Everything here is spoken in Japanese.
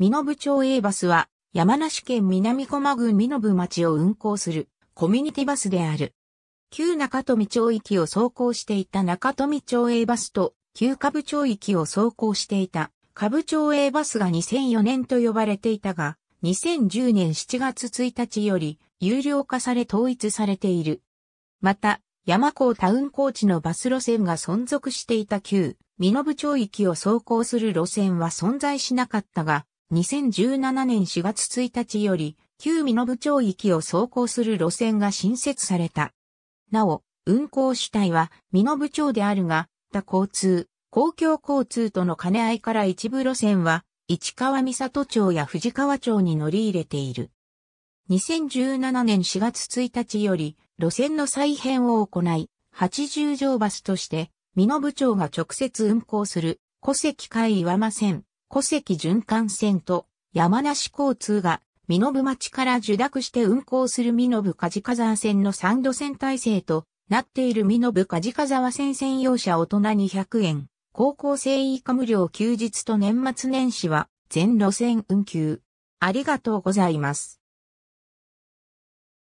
身延町 A バスは、山梨県南駒郡身延町を運行するコミュニティバスである。旧中富町域を走行していた中富町 A バスと、旧下部町域を走行していた下部町 A バスが2004年と呼ばれていたが、2010年7月1日より有料化され統一されている。また、山高タウン高地のバス路線が存続していた旧、身延町域を走行する路線は存在しなかったが、2017年4月1日より、旧美濃部町域を走行する路線が新設された。なお、運行主体は美濃部町であるが、他交通、公共交通との兼ね合いから一部路線は、市川三里町や藤川町に乗り入れている。2017年4月1日より、路線の再編を行い、80条バスとして、美濃部町が直接運行する、戸籍わ岩間線、古関循環線と山梨交通が、身延町から受諾して運行する身延梶火沢線の3路線体制となっている身延梶火沢線専用車大人200円、高校生以下無料休日と年末年始は全路線運休。ありがとうございます。